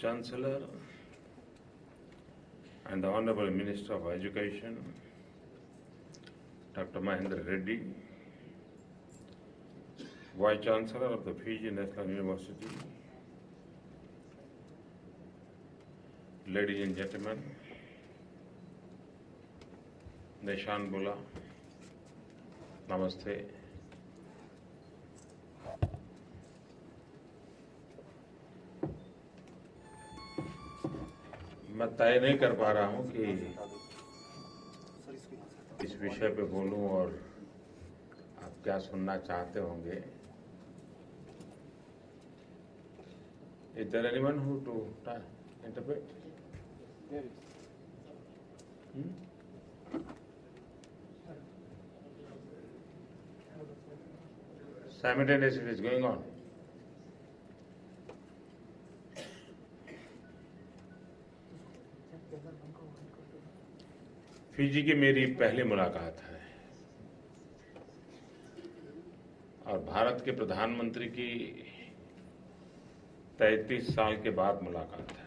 Chancellor and the Honorable Minister of Education, Dr. Mahendra Reddy, Vice Chancellor of the Fiji National University, ladies and gentlemen, Nishan Bula, Namaste. मैं तय नहीं कर पा रहा हूं कि इस विषय पे बोलूं और आप क्या सुनना चाहते होंगे इधर any one two Simultaneously, is going on. Fiji की मेरी पहली मुलाकात है और भारत के प्रधानमंत्री की तैतीस साल के बाद मुलाकात है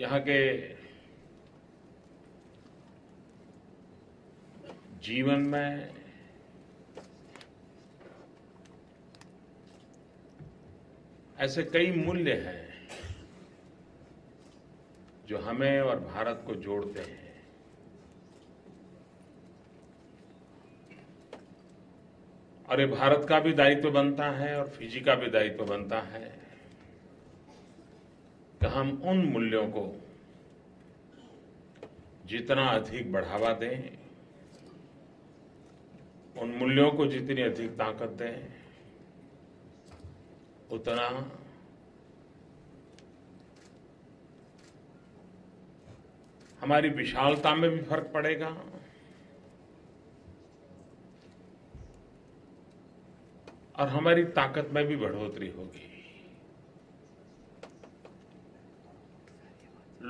यहाँ के जीवन में ऐसे कई मूल्य हैं जो हमें और भारत को जोड़ते हैं और ये भारत का भी दायित्व बनता है और फिजी का भी दायित्व बनता है कि हम उन मूल्यों को जितना अधिक बढ़ावा दें उन मूल्यों को जितनी अधिक ताकत दें उतना हमारी विशालता में भी फर्क पड़ेगा और हमारी ताकत में भी बढ़ोतरी होगी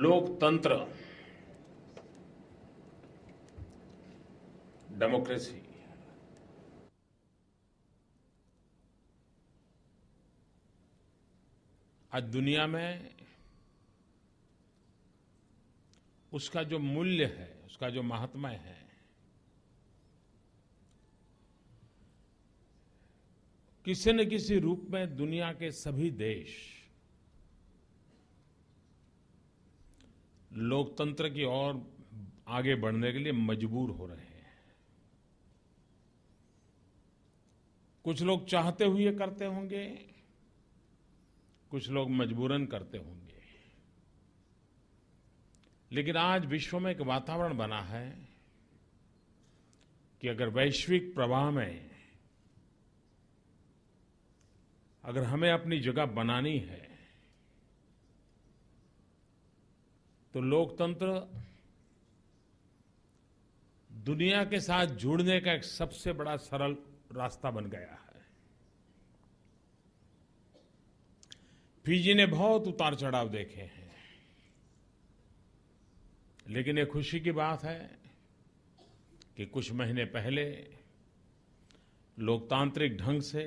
लोकतंत्र डेमोक्रेसी आज दुनिया में उसका जो मूल्य है उसका जो महात्मा है किसी न किसी रूप में दुनिया के सभी देश लोकतंत्र की ओर आगे बढ़ने के लिए मजबूर हो रहे हैं कुछ लोग चाहते हुए करते होंगे कुछ लोग मजबूरन करते होंगे लेकिन आज विश्व में एक वातावरण बना है कि अगर वैश्विक प्रवाह में अगर हमें अपनी जगह बनानी है तो लोकतंत्र दुनिया के साथ जुड़ने का एक सबसे बड़ा सरल रास्ता बन गया है फीजी ने बहुत उतार चढ़ाव देखे हैं लेकिन ये खुशी की बात है कि कुछ महीने पहले लोकतांत्रिक ढंग से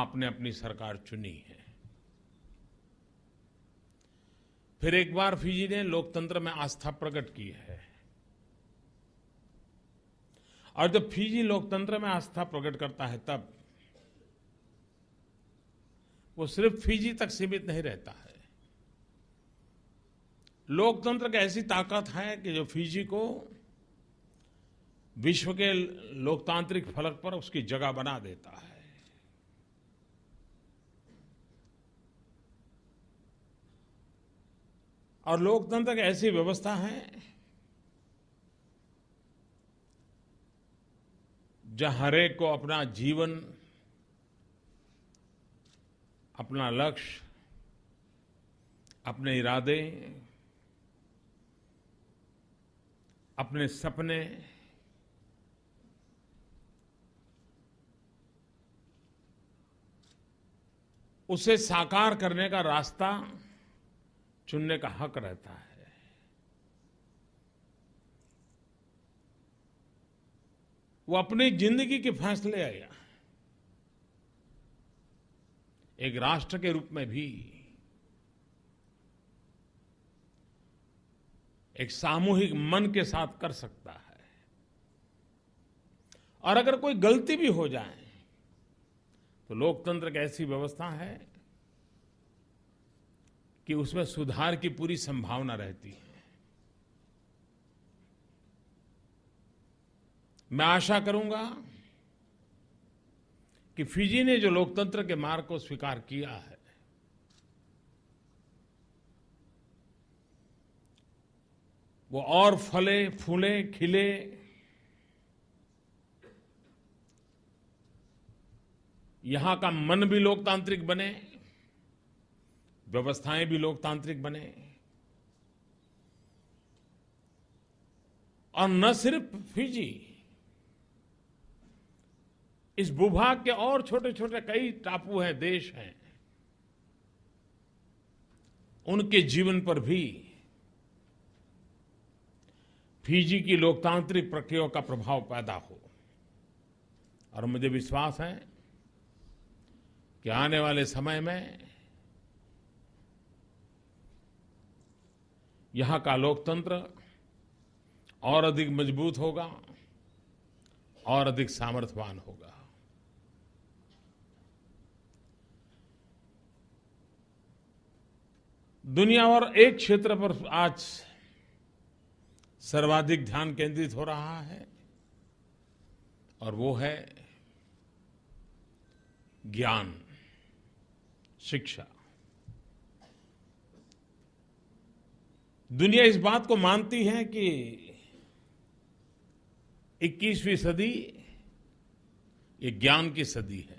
आपने अपनी सरकार चुनी है फिर एक बार फिजी ने लोकतंत्र में आस्था प्रकट की है और जब फिजी लोकतंत्र में आस्था प्रकट करता है तब वो सिर्फ फिजी तक सीमित नहीं रहता है लोकतंत्र की ऐसी ताकत है कि जो फिजी को विश्व के लोकतांत्रिक फलक पर उसकी जगह बना देता है और लोकतंत्र की ऐसी व्यवस्था है जहां हरेक को अपना जीवन अपना लक्ष्य अपने इरादे अपने सपने उसे साकार करने का रास्ता चुनने का हक रहता है वो अपनी जिंदगी के फैसले आया एक राष्ट्र के रूप में भी एक सामूहिक मन के साथ कर सकता है और अगर कोई गलती भी हो जाए तो लोकतंत्र की ऐसी व्यवस्था है कि उसमें सुधार की पूरी संभावना रहती है मैं आशा करूंगा कि फिजी ने जो लोकतंत्र के मार्ग को स्वीकार किया है वो और फले फूले खिले यहां का मन भी लोकतांत्रिक बने व्यवस्थाएं भी लोकतांत्रिक बने और न सिर्फ फिजी इस भूभाग के और छोटे छोटे कई टापू हैं देश हैं उनके जीवन पर भी फिजी की लोकतांत्रिक प्रक्रियाओं का प्रभाव पैदा हो और मुझे विश्वास है कि आने वाले समय में यहां का लोकतंत्र और अधिक मजबूत होगा और अधिक सामर्थ्यवान होगा दुनिया और एक क्षेत्र पर आज सर्वाधिक ध्यान केंद्रित हो रहा है और वो है ज्ञान शिक्षा दुनिया इस बात को मानती है कि 21वीं सदी ये ज्ञान की सदी है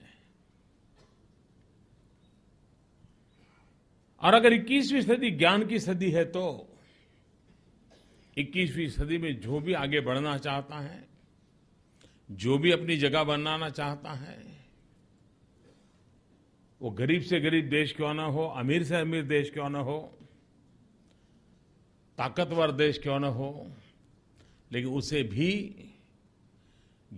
और अगर 21वीं सदी ज्ञान की सदी है तो 21वीं सदी में जो भी आगे बढ़ना चाहता है जो भी अपनी जगह बनाना चाहता है वो गरीब से गरीब देश क्यों ना हो अमीर से अमीर देश क्यों ना हो ताकतवर देश क्यों ना हो लेकिन उसे भी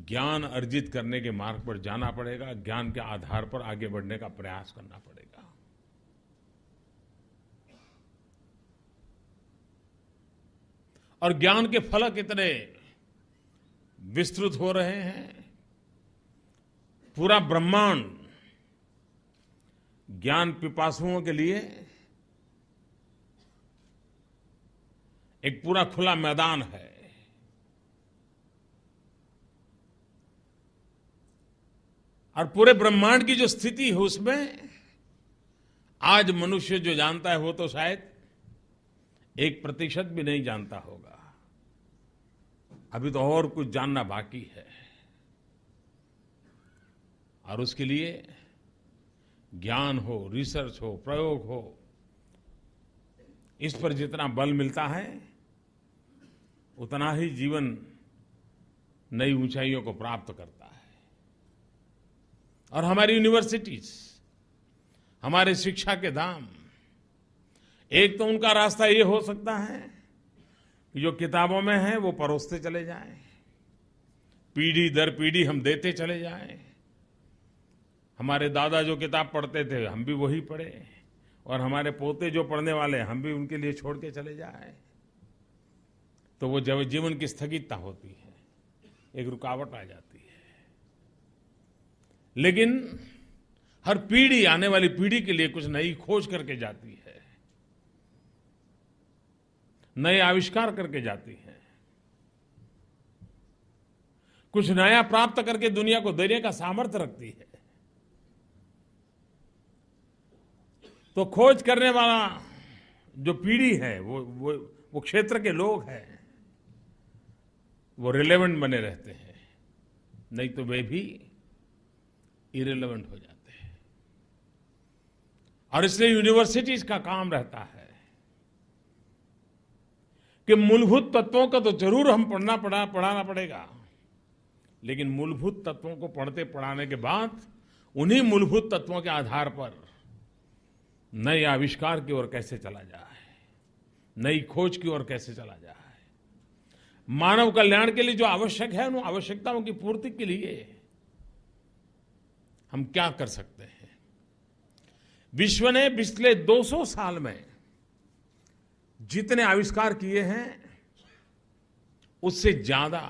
ज्ञान अर्जित करने के मार्ग पर जाना पड़ेगा ज्ञान के आधार पर आगे बढ़ने का प्रयास करना पड़ेगा और ज्ञान के फलक इतने विस्तृत हो रहे हैं पूरा ब्रह्मांड ज्ञान पिपासुओं के लिए एक पूरा खुला मैदान है और पूरे ब्रह्मांड की जो स्थिति है उसमें आज मनुष्य जो जानता है वो तो शायद एक प्रतिशत भी नहीं जानता होगा अभी तो और कुछ जानना बाकी है और उसके लिए ज्ञान हो रिसर्च हो प्रयोग हो इस पर जितना बल मिलता है उतना ही जीवन नई ऊंचाइयों को प्राप्त करता है और हमारी यूनिवर्सिटीज हमारे शिक्षा के दाम एक तो उनका रास्ता ये हो सकता है कि जो किताबों में है वो परोसते चले जाएं पीढ़ी दर पीढ़ी हम देते चले जाएं हमारे दादा जो किताब पढ़ते थे हम भी वही पढ़े और हमारे पोते जो पढ़ने वाले हैं हम भी उनके लिए छोड़ के चले जाएं तो वो जब जीवन की स्थगितता होती है एक रुकावट आ जाती है लेकिन हर पीढ़ी आने वाली पीढ़ी के लिए कुछ नई खोज करके जाती है नए आविष्कार करके जाती है कुछ नया प्राप्त करके दुनिया को देने का सामर्थ्य रखती है तो खोज करने वाला जो पीढ़ी है वो वो वो क्षेत्र के लोग हैं वो रिलेवेंट बने रहते हैं नहीं तो वे भी इरेलीवेंट हो जाते हैं और इसलिए यूनिवर्सिटीज का काम रहता है कि मूलभूत तत्वों का तो जरूर हम पढ़ना पढ़ा पढ़ाना पड़ेगा लेकिन मूलभूत तत्वों को पढ़ते पढ़ाने के बाद उन्हीं मूलभूत तत्वों के आधार पर नए आविष्कार की ओर कैसे चला जाए नई खोज की ओर कैसे चला जाए मानव कल्याण के लिए जो आवश्यक है उन आवश्यकताओं की पूर्ति के लिए हम क्या कर सकते हैं विश्व ने पिछले 200 साल में जितने आविष्कार किए हैं उससे ज्यादा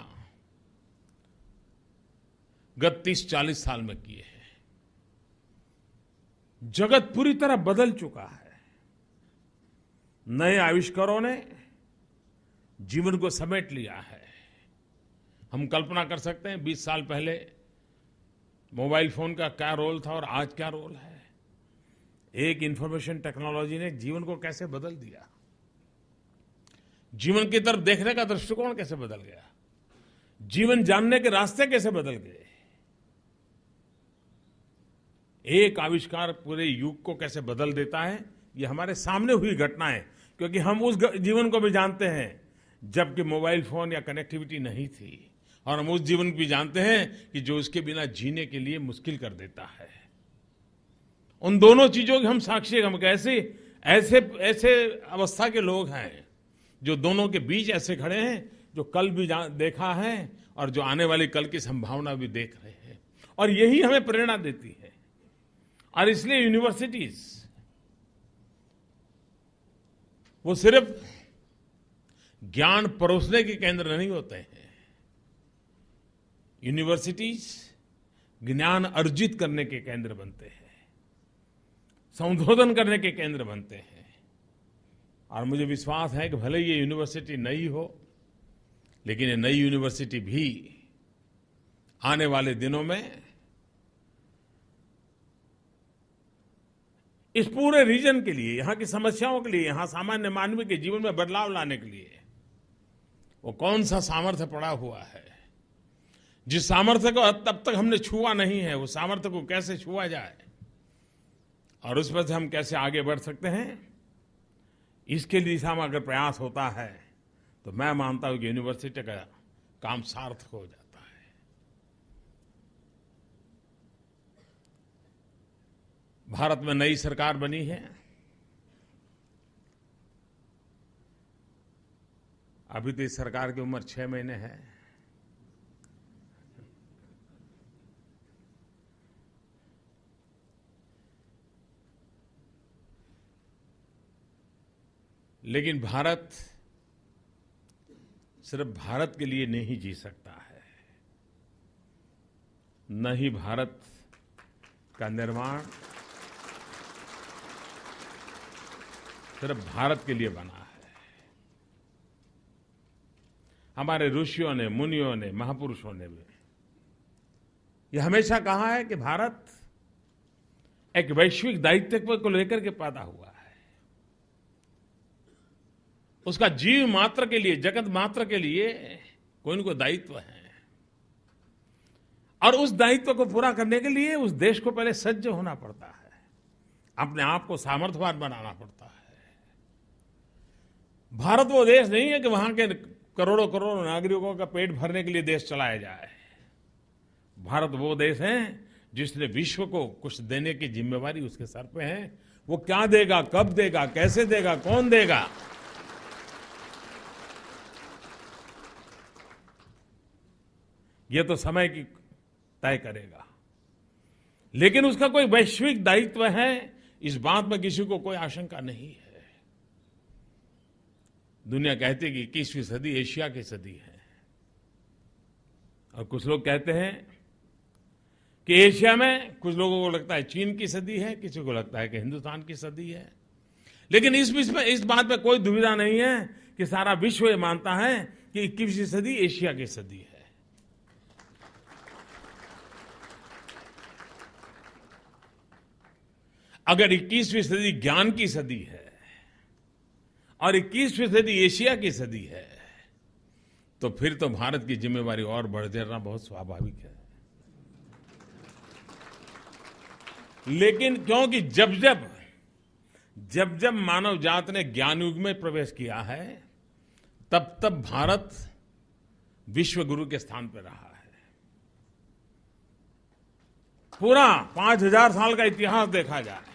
गत तीस चालीस साल में किए हैं जगत पूरी तरह बदल चुका है नए आविष्कारों ने जीवन को समेट लिया है हम कल्पना कर सकते हैं बीस साल पहले मोबाइल फोन का क्या रोल था और आज क्या रोल है एक इंफॉर्मेशन टेक्नोलॉजी ने जीवन को कैसे बदल दिया जीवन की तरफ देखने का दृष्टिकोण कैसे बदल गया जीवन जानने के रास्ते कैसे बदल गए एक आविष्कार पूरे युग को कैसे बदल देता है ये हमारे सामने हुई घटनाएं क्योंकि हम उस जीवन को भी जानते हैं जबकि मोबाइल फोन या कनेक्टिविटी नहीं थी और हम उस जीवन भी जानते हैं कि जो उसके बिना जीने के लिए मुश्किल कर देता है उन दोनों चीजों के हम साक्षी हम कैसे ऐसे ऐसे अवस्था के लोग हैं जो दोनों के बीच ऐसे खड़े हैं जो कल भी देखा है और जो आने वाली कल की संभावना भी देख रहे हैं और यही हमें प्रेरणा देती है और इसलिए यूनिवर्सिटीज वो सिर्फ ज्ञान परोसने के केंद्र नहीं होते हैं यूनिवर्सिटीज ज्ञान अर्जित करने के केंद्र बनते हैं संशोधन करने के केंद्र बनते हैं और मुझे विश्वास है कि भले ये यूनिवर्सिटी नई हो लेकिन ये नई यूनिवर्सिटी भी आने वाले दिनों में इस पूरे रीजन के लिए यहां की समस्याओं के लिए यहां सामान्य मानवी के जीवन में बदलाव लाने के लिए वो कौन सा सामर्थ्य पड़ा हुआ है जिस सामर्थ्य को तब तक हमने छुआ नहीं है उस सामर्थ्य को कैसे छुआ जाए और उस पर से हम कैसे आगे बढ़ सकते हैं इसके दिशा में अगर प्रयास होता है तो मैं मानता हूं कि यूनिवर्सिटी का काम सार्थक हो जाता है भारत में नई सरकार बनी है अभी तो इस सरकार की उम्र छह महीने है लेकिन भारत सिर्फ भारत के लिए नहीं जी सकता है न ही भारत का निर्माण सिर्फ भारत के लिए बना है हमारे ऋषियों ने मुनियों ने महापुरुषों ने भी यह हमेशा कहा है कि भारत एक वैश्विक दायित्व को लेकर के पैदा हुआ है उसका जीव मात्र के लिए जगत मात्र के लिए कोई न कोई दायित्व है और उस दायित्व को पूरा करने के लिए उस देश को पहले सज्ज होना पड़ता है अपने आप को सामर्थ्यवान बनाना पड़ता है भारत वो देश नहीं है कि वहां के करोड़ों करोड़ों नागरिकों का पेट भरने के लिए देश चलाया जाए भारत वो देश है जिसने विश्व को कुछ देने की जिम्मेवारी उसके सर पे है वो क्या देगा कब देगा कैसे देगा कौन देगा ये तो समय की तय करेगा लेकिन उसका कोई वैश्विक दायित्व है इस बात में किसी को कोई आशंका नहीं है दुनिया कहती है कि इक्कीसवीं सदी एशिया की सदी है और कुछ लोग कहते हैं कि एशिया में कुछ लोगों को लगता है चीन की सदी है किसी को लगता है कि हिंदुस्तान की सदी है लेकिन इस बीच में इस बात में कोई दुविधा नहीं है कि सारा विश्व ये मानता है कि इक्कीसवीं सदी एशिया की सदी है अगर 21वीं सदी ज्ञान की सदी है और 21वीं सदी एशिया की सदी है तो फिर तो भारत की जिम्मेवारी और बढ़ जाना बहुत स्वाभाविक है लेकिन क्योंकि जब जब जब जब मानव जात ने ज्ञान युग में प्रवेश किया है तब तब भारत विश्व गुरु के स्थान पर रहा है पूरा पांच हजार साल का इतिहास देखा जाए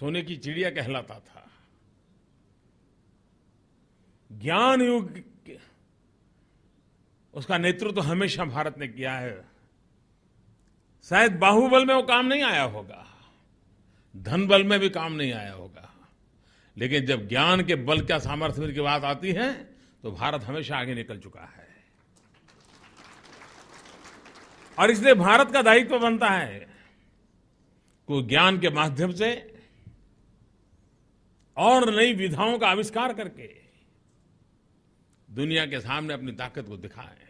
सोने की चिड़िया कहलाता था ज्ञान युग उसका नेतृत्व तो हमेशा भारत ने किया है शायद बाहुबल में वो काम नहीं आया होगा धन बल में भी काम नहीं आया होगा लेकिन जब ज्ञान के बल का सामर्थ्य की बात आती है तो भारत हमेशा आगे निकल चुका है और इसलिए भारत का दायित्व बनता है को ज्ञान के माध्यम से और नई विधाओं का आविष्कार करके दुनिया के सामने अपनी ताकत को दिखाए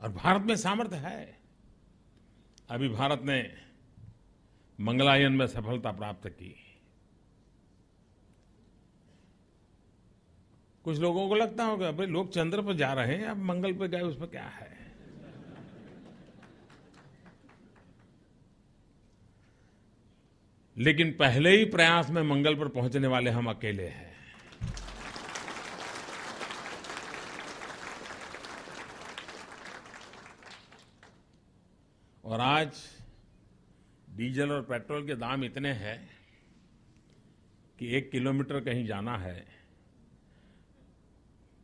और भारत में सामर्थ्य है अभी भारत ने मंगलायन में सफलता प्राप्त की कुछ लोगों को लगता होगा भाई लोग चंद्र पर जा रहे हैं अब मंगल पर गए उसमें क्या है लेकिन पहले ही प्रयास में मंगल पर पहुंचने वाले हम अकेले हैं और आज डीजल और पेट्रोल के दाम इतने हैं कि एक किलोमीटर कहीं जाना है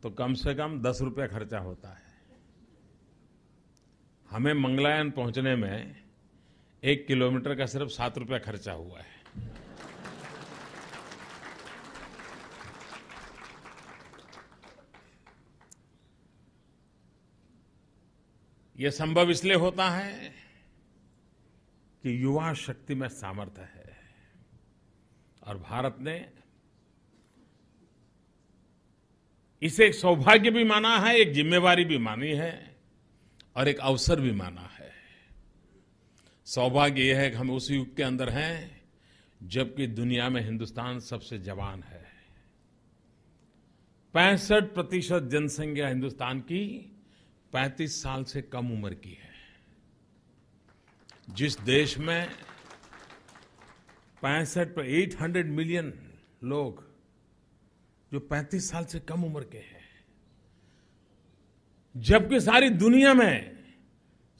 तो कम से कम दस रुपये खर्चा होता है हमें मंगलायन पहुंचने में एक किलोमीटर का सिर्फ सात रुपया खर्चा हुआ है यह संभव इसलिए होता है कि युवा शक्ति में सामर्थ्य है और भारत ने इसे एक सौभाग्य भी माना है एक जिम्मेवारी भी मानी है और एक अवसर भी माना है सौभाग्य यह है कि हम उस युग के अंदर हैं जबकि दुनिया में हिंदुस्तान सबसे जवान है पैंसठ प्रतिशत जनसंख्या हिंदुस्तान की 35 साल से कम उम्र की है जिस देश में पैंसठ पर एट हंड्रेड मिलियन लोग जो 35 साल से कम उम्र के हैं जबकि सारी दुनिया में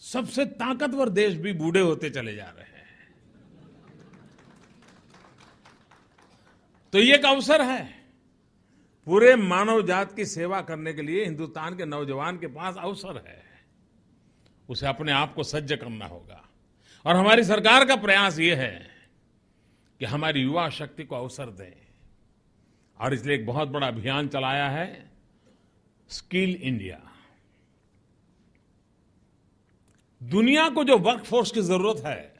सबसे ताकतवर देश भी बूढ़े होते चले जा रहे हैं तो ये एक अवसर है पूरे मानव जात की सेवा करने के लिए हिंदुस्तान के नौजवान के पास अवसर है उसे अपने आप को सज्ज करना होगा और हमारी सरकार का प्रयास ये है कि हमारी युवा शक्ति को अवसर दें और इसलिए एक बहुत बड़ा अभियान चलाया है स्किल इंडिया दुनिया को जो वर्कफोर्स की जरूरत है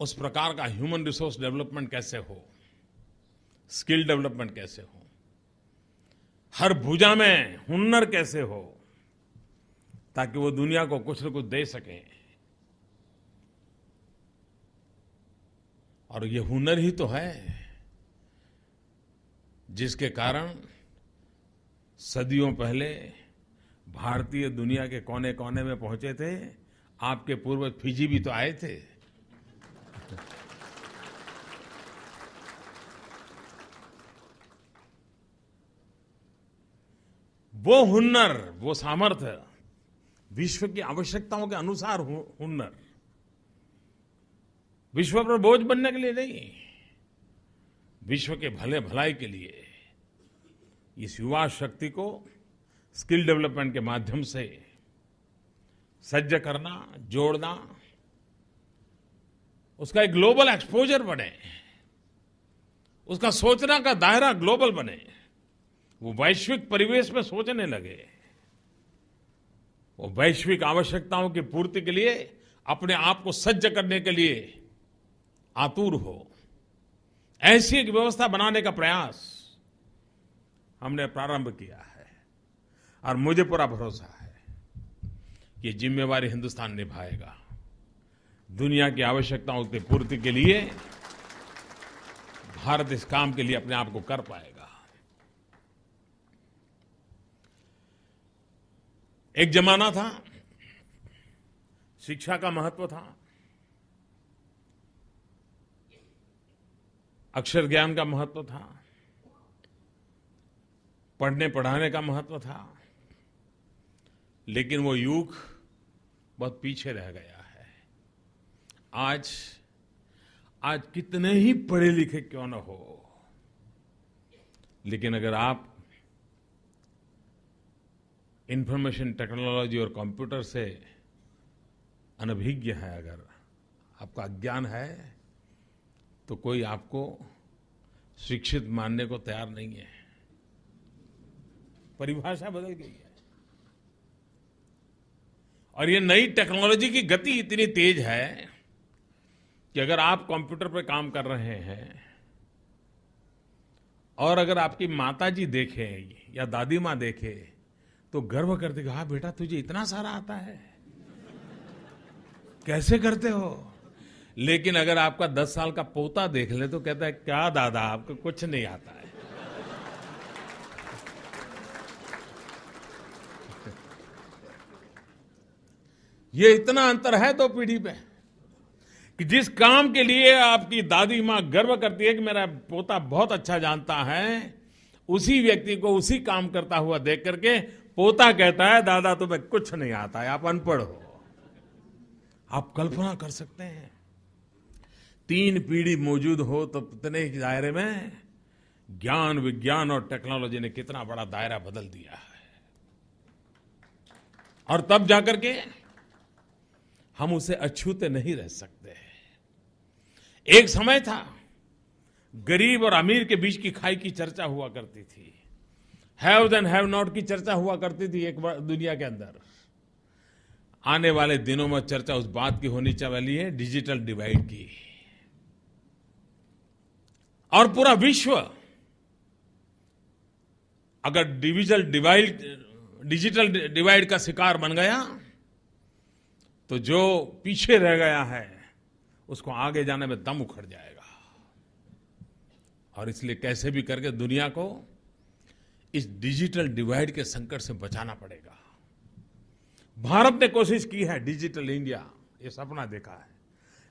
उस प्रकार का ह्यूमन रिसोर्स डेवलपमेंट कैसे हो स्किल डेवलपमेंट कैसे हो हर भुजा में हुनर कैसे हो ताकि वो दुनिया को कुछ न कुछ दे सकें और ये हुनर ही तो है जिसके कारण सदियों पहले भारतीय दुनिया के कोने कोने में पहुंचे थे आपके पूर्वज फिजी भी तो आए थे वो हुनर वो सामर्थ्य विश्व की आवश्यकताओं के अनुसार हुनर विश्व पर बोझ बनने के लिए नहीं विश्व के भले भलाई के लिए इस युवा शक्ति को स्किल डेवलपमेंट के माध्यम से सज्ज करना जोड़ना उसका एक ग्लोबल एक्सपोजर बने उसका सोचना का दायरा ग्लोबल बने वो वैश्विक परिवेश में सोचने लगे वो वैश्विक आवश्यकताओं की पूर्ति के लिए अपने आप को सज्ज करने के लिए आतुर हो ऐसी एक व्यवस्था बनाने का प्रयास हमने प्रारंभ किया है और मुझे पूरा भरोसा है ये जिम्मेवारी हिंदुस्तान निभाएगा दुनिया की आवश्यकताओं की पूर्ति के लिए भारत इस काम के लिए अपने आप को कर पाएगा एक जमाना था शिक्षा का महत्व था अक्षर ज्ञान का महत्व था पढ़ने पढ़ाने का महत्व था लेकिन वो युग बहुत पीछे रह गया है आज आज कितने ही पढ़े लिखे क्यों ना हो लेकिन अगर आप इंफॉर्मेशन टेक्नोलॉजी और कंप्यूटर से अनभिज्ञ है अगर आपका ज्ञान है तो कोई आपको शिक्षित मानने को तैयार नहीं है परिभाषा बदल गई है और ये नई टेक्नोलॉजी की गति इतनी तेज है कि अगर आप कंप्यूटर पर काम कर रहे हैं और अगर आपकी माता जी देखे या दादी माँ देखे तो गर्व करते कि हाँ बेटा तुझे इतना सारा आता है कैसे करते हो लेकिन अगर आपका दस साल का पोता देख ले तो कहता है क्या दादा आपको कुछ नहीं आता है ये इतना अंतर है दो तो पीढ़ी पे कि जिस काम के लिए आपकी दादी माँ गर्व करती है कि मेरा पोता बहुत अच्छा जानता है उसी व्यक्ति को उसी काम करता हुआ देख करके पोता कहता है दादा तुम्हें कुछ नहीं आता है आप अनपढ़ हो आप कल्पना कर सकते हैं तीन पीढ़ी मौजूद हो तो इतने ही दायरे में ज्ञान विज्ञान और टेक्नोलॉजी ने कितना बड़ा दायरा बदल दिया है और तब जाकर के हम उसे अछूते नहीं रह सकते एक समय था गरीब और अमीर के बीच की खाई की चर्चा हुआ करती थी हैव देन हैव नॉट की चर्चा हुआ करती थी एक बार दुनिया के अंदर आने वाले दिनों में चर्चा उस बात की होनी चाहिए डिजिटल डिवाइड की और पूरा विश्व अगर डिविजल डिवाइड डिजिटल डिवाइड का शिकार बन गया तो जो पीछे रह गया है उसको आगे जाने में दम उखड़ जाएगा और इसलिए कैसे भी करके दुनिया को इस डिजिटल डिवाइड के संकट से बचाना पड़ेगा भारत ने कोशिश की है डिजिटल इंडिया ये सपना देखा है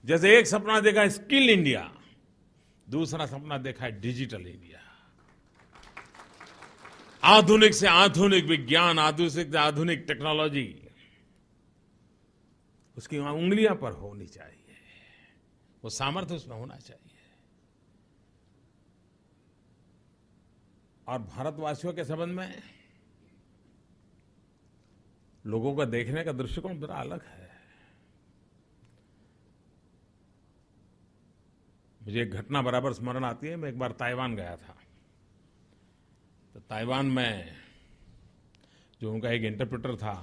जैसे एक सपना देखा है स्किल इंडिया दूसरा सपना देखा है डिजिटल इंडिया आधुनिक से आधुनिक विज्ञान आधुनिक से आधुनिक टेक्नोलॉजी उसकी वहां उंगलियां पर होनी चाहिए वो सामर्थ्य उसमें होना चाहिए और भारतवासियों के संबंध में लोगों का देखने का दृष्टिकोण बड़ा अलग है मुझे एक घटना बराबर स्मरण आती है मैं एक बार ताइवान गया था तो ताइवान में जो उनका एक इंटरप्रेटर था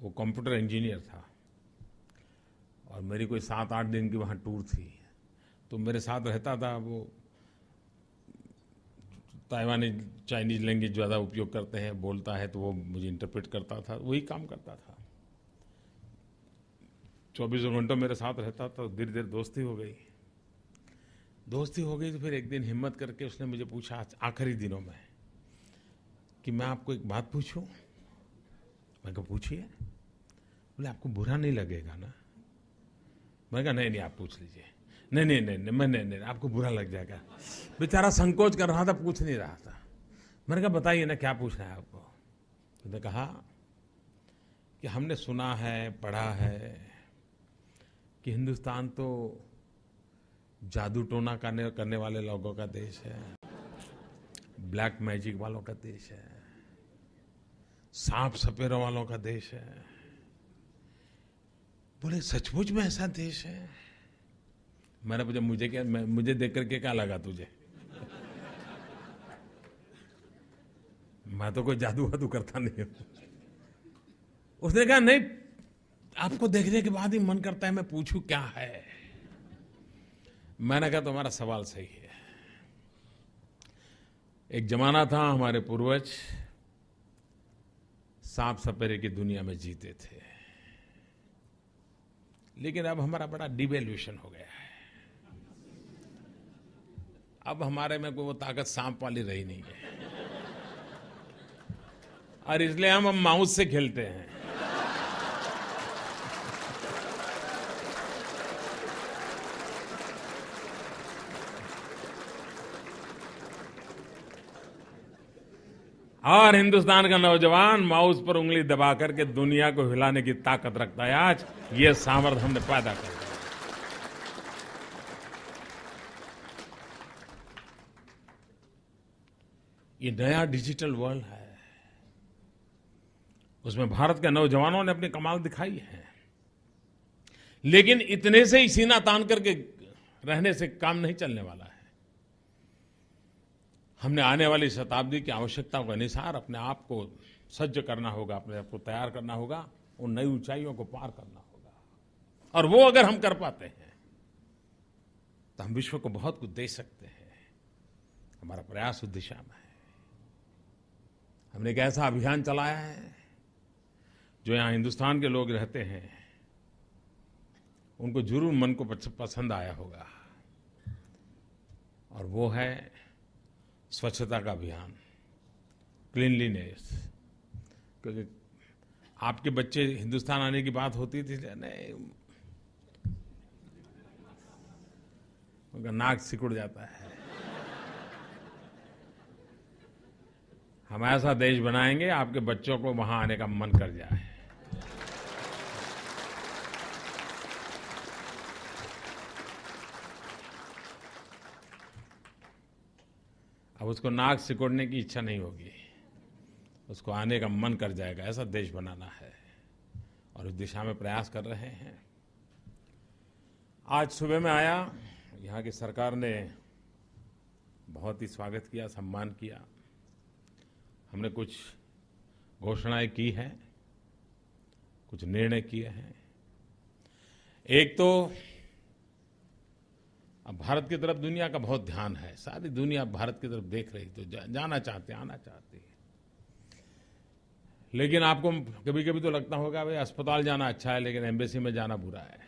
वो कंप्यूटर इंजीनियर था और मेरी कोई सात आठ दिन की वहाँ टूर थी तो मेरे साथ रहता था वो ताइवानी चाइनीज लैंग्वेज ज़्यादा उपयोग करते हैं बोलता है तो वो मुझे इंटरप्रेट करता था वही काम करता था चौबीसों घंटों मेरे साथ रहता था धीरे धीरे दोस्ती हो गई दोस्ती हो गई तो फिर एक दिन हिम्मत करके उसने मुझे पूछा आखिरी दिनों में कि मैं आपको एक बात पूछूं मैं कहा पूछिए बोले आपको बुरा नहीं लगेगा ना मैं कहा नहीं नहीं आप पूछ लीजिए नहीं नहीं नहीं नहीं मैं नहीं नहीं आपको बुरा लग जाएगा बेचारा संकोच कर रहा था पूछ नहीं रहा था मैंने कहा बताइए ना क्या पूछना है आपको उसने कहा हाँ, कि हमने सुना है पढ़ा है कि हिंदुस्तान तो जादू टोना करने करने वाले लोगों का देश है ब्लैक मैजिक वालों का देश है सांप सपेरों वालों का देश है बोले सचमुच में ऐसा देश है मैंने पूछा मुझे क्या मैं मुझे देख करके क्या लगा तुझे मैं तो कोई जादू वादू करता नहीं हूं उसने कहा नहीं आपको देखने के बाद ही मन करता है मैं पूछूं क्या है मैंने कहा तुम्हारा सवाल सही है एक जमाना था हमारे पूर्वज साफ सपेरे की दुनिया में जीते थे लेकिन अब हमारा बड़ा डिवेल्यूशन हो गया है अब हमारे में कोई वो ताकत सांप वाली रही नहीं है और इसलिए हम अब माउस से खेलते हैं और हिंदुस्तान का नौजवान माउस पर उंगली दबा करके दुनिया को हिलाने की ताकत रखता है आज ये सामर्थ्य हमने पैदा कर दिया ये नया डिजिटल वर्ल्ड है उसमें भारत के नौजवानों ने अपनी कमाल दिखाई है लेकिन इतने से ही सीना तान करके रहने से काम नहीं चलने वाला है हमने आने वाली शताब्दी की आवश्यकताओं के अनुसार अपने आप को सज्ज करना होगा अपने आप को तैयार करना होगा उन नई ऊंचाइयों को पार करना होगा और वो अगर हम कर पाते हैं तो हम विश्व को बहुत कुछ दे सकते हैं हमारा प्रयास उस दिशा में है हमने एक ऐसा अभियान चलाया है जो यहां हिंदुस्तान के लोग रहते हैं उनको जरूर मन को पसंद आया होगा और वो है स्वच्छता का अभियान क्लिनलीनेस क्योंकि आपके बच्चे हिंदुस्तान आने की बात होती थी तो नहीं नाक सिकुड़ जाता है हम ऐसा देश बनाएंगे आपके बच्चों को वहां आने का मन कर जाए अब उसको नाक सिकोड़ने की इच्छा नहीं होगी उसको आने का मन कर जाएगा ऐसा देश बनाना है और उस दिशा में प्रयास कर रहे हैं आज सुबह में आया यहाँ की सरकार ने बहुत ही स्वागत किया सम्मान किया हमने कुछ घोषणाएं की हैं कुछ निर्णय किए हैं एक तो अब भारत की तरफ दुनिया का बहुत ध्यान है सारी दुनिया भारत की तरफ देख रही तो जा, जाना चाहते आना चाहते है लेकिन आपको कभी कभी तो लगता होगा भाई अस्पताल जाना अच्छा है लेकिन एम्बेसी में जाना बुरा है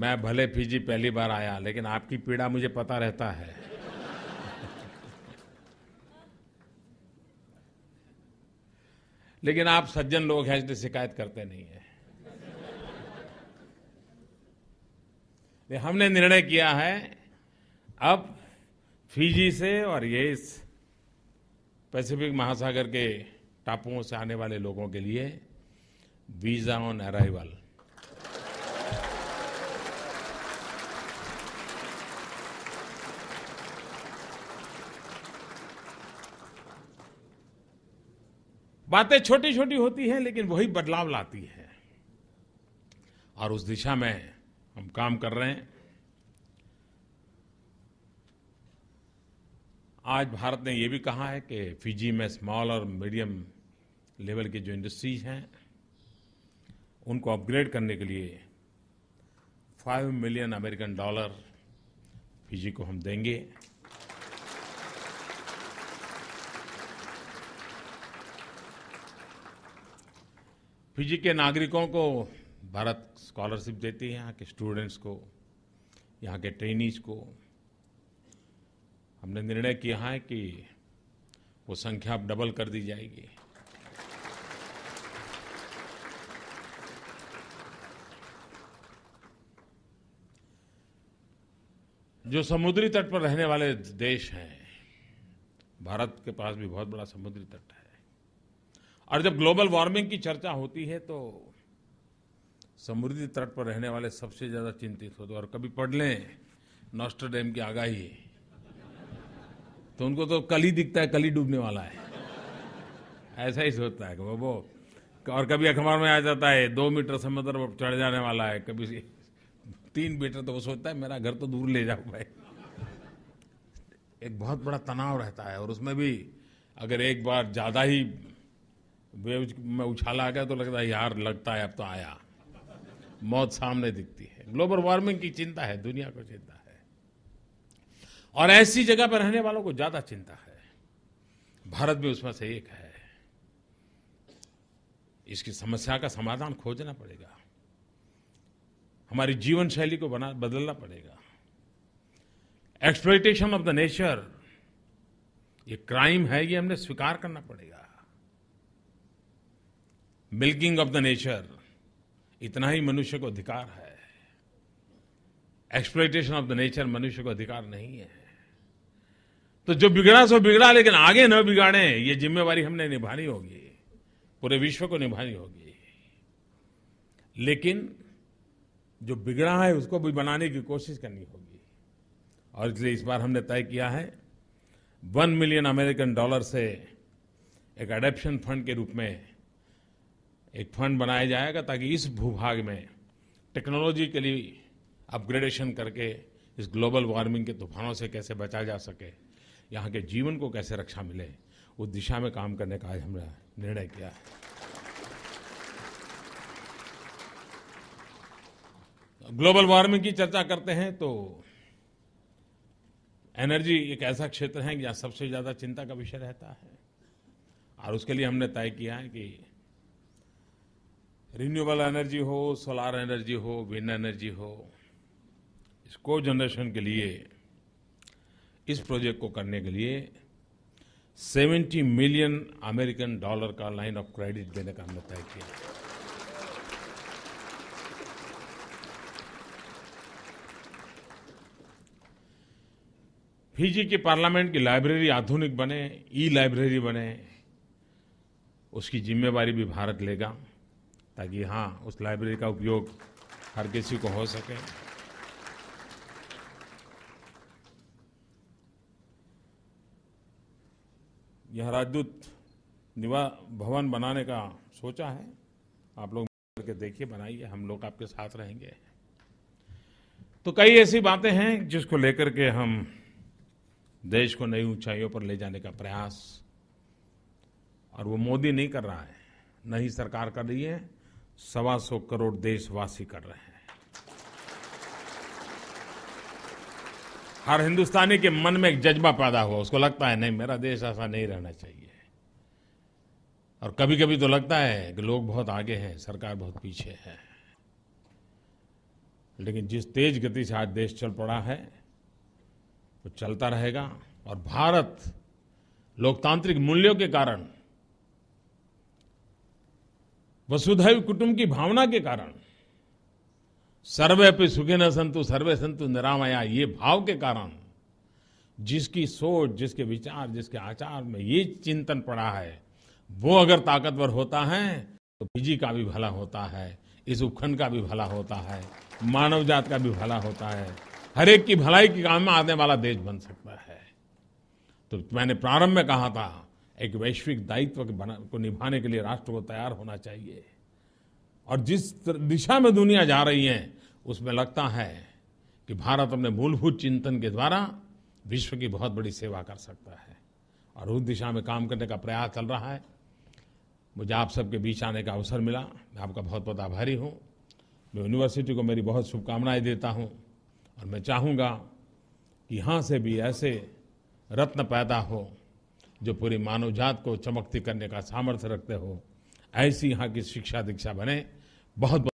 मैं भले फिजी पहली बार आया लेकिन आपकी पीड़ा मुझे पता रहता है लेकिन आप सज्जन लोग हैं इसलिए शिकायत करते नहीं है हमने निर्णय किया है अब फिजी से और ये इस पैसिफिक महासागर के टापुओं से आने वाले लोगों के लिए वीजा ऑन अराइवल बातें छोटी छोटी होती हैं लेकिन वही बदलाव लाती है और उस दिशा में हम काम कर रहे हैं आज भारत ने यह भी कहा है कि फिजी में स्मॉल और मीडियम लेवल की जो इंडस्ट्रीज हैं उनको अपग्रेड करने के लिए five million American dollar Fiji को हम देंगे फिजी के नागरिकों को भारत स्कॉलरशिप देती है यहाँ के स्टूडेंट्स को यहाँ के ट्रेनिज को हमने निर्णय किया है कि वो संख्या अब डबल कर दी जाएगी जो समुद्री तट पर रहने वाले देश हैं भारत के पास भी बहुत बड़ा समुद्री तट है और जब ग्लोबल वार्मिंग की चर्चा होती है तो समुद्री तट पर रहने वाले सबसे ज्यादा चिंतित होते तो, और कभी पढ़ लें नॉस्टर डैम की आगाही तो उनको तो कल ही दिखता है कल ही डूबने वाला है ऐसा ही सोचता है कि वो और कभी अखबार में आ जाता है दो मीटर समुद्र पर चढ़ जाने वाला है कभी तीन मीटर तो वो सोचता है मेरा घर तो दूर ले जाओ भाई एक बहुत बड़ा तनाव रहता है और उसमें भी अगर एक बार ज़्यादा ही वेव में उछाला आ गया तो लगता है यार लगता है अब तो आया मौत सामने दिखती है ग्लोबल वार्मिंग की चिंता है दुनिया को चिंता है और ऐसी जगह पर रहने वालों को ज्यादा चिंता है भारत भी उसमें से एक है इसकी समस्या का समाधान खोजना पड़ेगा हमारी जीवन शैली को बना बदलना पड़ेगा एक्सप्लोइटेशन ऑफ द नेचर ये क्राइम है ये हमने स्वीकार करना पड़ेगा मिल्किंग ऑफ द नेचर इतना ही मनुष्य को अधिकार है एक्सप्लेटेशन ऑफ द नेचर मनुष्य को अधिकार नहीं है तो जो बिगड़ा सो बिगड़ा लेकिन आगे न बिगाड़े ये जिम्मेवारी हमने निभानी होगी पूरे विश्व को निभानी होगी लेकिन जो बिगड़ा है उसको भी बनाने की कोशिश करनी होगी और इसलिए इस बार हमने तय किया है वन मिलियन अमेरिकन डॉलर से एक एडेप्शन फंड के रूप में एक फंड बनाया जाएगा ताकि इस भूभाग में टेक्नोलॉजी के लिए अपग्रेडेशन करके इस ग्लोबल वार्मिंग के तूफानों से कैसे बचा जा सके यहाँ के जीवन को कैसे रक्षा मिले उस दिशा में काम करने का आज हमने निर्णय किया है ग्लोबल वार्मिंग की चर्चा करते हैं तो एनर्जी एक ऐसा क्षेत्र है जहाँ सबसे ज़्यादा चिंता का विषय रहता है और उसके लिए हमने तय किया है कि रिन्यूएबल एनर्जी हो सोलार एनर्जी हो विंड एनर्जी हो इस को जनरेशन के लिए इस प्रोजेक्ट को करने के लिए 70 मिलियन अमेरिकन डॉलर का लाइन ऑफ क्रेडिट देने का हमने तय किया फिजी की पार्लियामेंट की लाइब्रेरी आधुनिक बने ई लाइब्रेरी बने उसकी जिम्मेवारी भी भारत लेगा ताकि हाँ उस लाइब्रेरी का उपयोग हर किसी को हो सके यह राजदूत निवा भवन बनाने का सोचा है आप लोग करके देखिए बनाइए हम लोग आपके साथ रहेंगे तो कई ऐसी बातें हैं जिसको लेकर के हम देश को नई ऊंचाइयों पर ले जाने का प्रयास और वो मोदी नहीं कर रहा है न ही सरकार कर रही है सवा सौ करोड़ देशवासी कर रहे हैं हर हिंदुस्तानी के मन में एक जज्बा पैदा हुआ उसको लगता है नहीं मेरा देश ऐसा नहीं रहना चाहिए और कभी कभी तो लगता है कि लोग बहुत आगे हैं सरकार बहुत पीछे है लेकिन जिस तेज गति से आज देश चल पड़ा है वो तो चलता रहेगा और भारत लोकतांत्रिक मूल्यों के कारण वसुधैव कुटुंब की भावना के कारण सर्वे पे सुखे न संतु सर्वे संतु निरामया ये भाव के कारण जिसकी सोच जिसके विचार जिसके आचार में ये चिंतन पड़ा है वो अगर ताकतवर होता है तो फिजी का भी भला होता है इस उपखंड का भी भला होता है मानव जात का भी भला होता है हर एक की भलाई के काम में आने वाला देश बन सकता है तो मैंने प्रारंभ में कहा था एक वैश्विक दायित्व को निभाने के लिए राष्ट्र को तैयार होना चाहिए और जिस दिशा में दुनिया जा रही है उसमें लगता है कि भारत अपने मूलभूत चिंतन के द्वारा विश्व की बहुत बड़ी सेवा कर सकता है और उस दिशा में काम करने का प्रयास चल रहा है मुझे आप सबके बीच आने का अवसर मिला मैं आपका बहुत बहुत आभारी हूँ मैं यूनिवर्सिटी को मेरी बहुत शुभकामनाएं देता हूँ और मैं चाहूँगा कि यहाँ से भी ऐसे रत्न पैदा हो जो पूरी जात को चमकती करने का सामर्थ्य रखते हो ऐसी यहाँ की शिक्षा दीक्षा बने बहुत